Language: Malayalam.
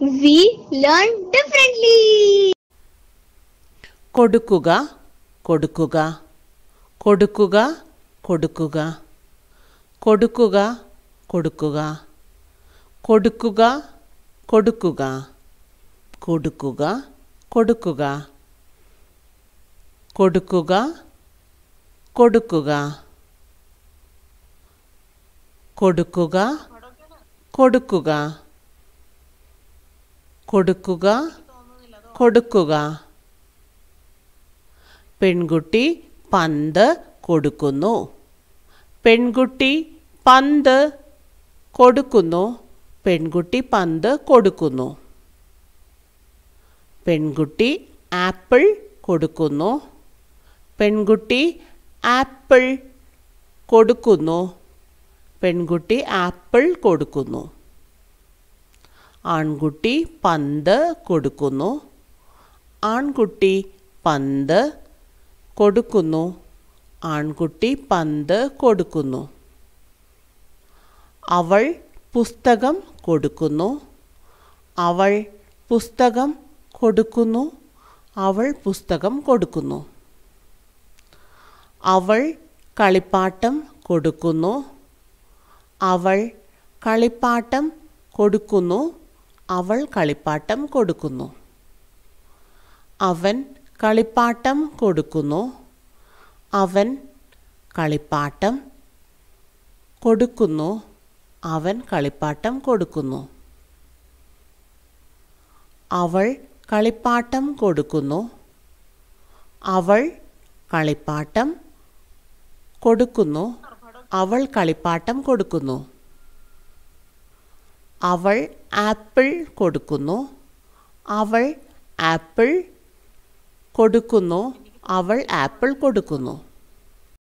we learn differently. കൊടുക്കുക കൊടുക്കുക കൊടുക്കുക കൊടുക്കുക കൊടുക്കുക കൊടുക്കുക കൊടുക്കുക കൊടുക്കുക കൊടുക്കുക കൊടുക്കുക കൊടുക്കുക കൊടുക്കുക കൊടുക്കുക കൊടുക്കുക കൊടുക്കുക കൊടുക്കുക പെൺകുട്ടി പന്ത് കൊടുക്കുന്നു പെൺകുട്ടി പന്ത് കൊടുക്കുന്നു പെൺകുട്ടി പന്ത് കൊടുക്കുന്നു പെൺകുട്ടി ആപ്പിൾ കൊടുക്കുന്നു പെൺകുട്ടി ആപ്പിൾ കൊടുക്കുന്നു പെൺകുട്ടി ആപ്പിൾ കൊടുക്കുന്നു ആൺകുട്ടി പന്ത് കൊടുക്കുന്നു ആൺകുട്ടി പന്ത് കൊടുക്കുന്നു ആൺകുട്ടി പന്ത് കൊടുക്കുന്നു അവൾ പുസ്തകം കൊടുക്കുന്നു അവൾ പുസ്തകം കൊടുക്കുന്നു അവൾ പുസ്തകം കൊടുക്കുന്നു അവൾ കളിപ്പാട്ടം കൊടുക്കുന്നു അവൾ കളിപ്പാട്ടം കൊടുക്കുന്നു അവൾ കളിപ്പാട്ടം കൊടുക്കുന്നു അവൻ കളിപ്പാട്ടം കൊടുക്കുന്നു അവൻ കളിപ്പാട്ടം കൊടുക്കുന്നു അവൻ കളിപ്പാട്ടം കൊടുക്കുന്നു അവൾ കളിപ്പാട്ടം കൊടുക്കുന്നു അവൾ കളിപ്പാട്ടം കൊടുക്കുന്നു അവൾ കളിപ്പാട്ടം കൊടുക്കുന്നു അവൾ ആപ്പിൾ കൊടുക്കുന്നു അവൾ ആപ്പിൾ കൊടുക്കുന്നു അവൾ ആപ്പിൾ കൊടുക്കുന്നു